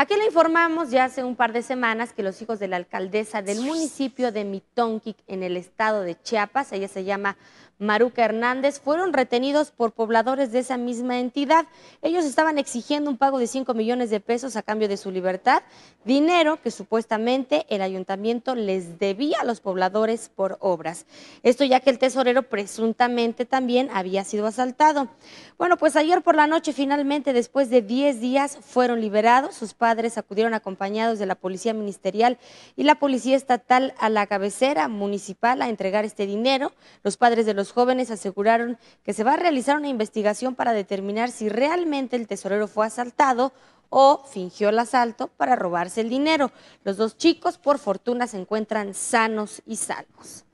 Aquí le informamos ya hace un par de semanas que los hijos de la alcaldesa del municipio de Mitonquic, en el estado de Chiapas, ella se llama Maruca Hernández, fueron retenidos por pobladores de esa misma entidad. Ellos estaban exigiendo un pago de 5 millones de pesos a cambio de su libertad, dinero que supuestamente el ayuntamiento les debía a los pobladores por obras. Esto ya que el tesorero presuntamente también había sido asaltado. Bueno, pues ayer por la noche finalmente, después de 10 días, fueron liberados sus padres padres acudieron acompañados de la Policía Ministerial y la Policía Estatal a la cabecera municipal a entregar este dinero. Los padres de los jóvenes aseguraron que se va a realizar una investigación para determinar si realmente el tesorero fue asaltado o fingió el asalto para robarse el dinero. Los dos chicos, por fortuna, se encuentran sanos y salvos.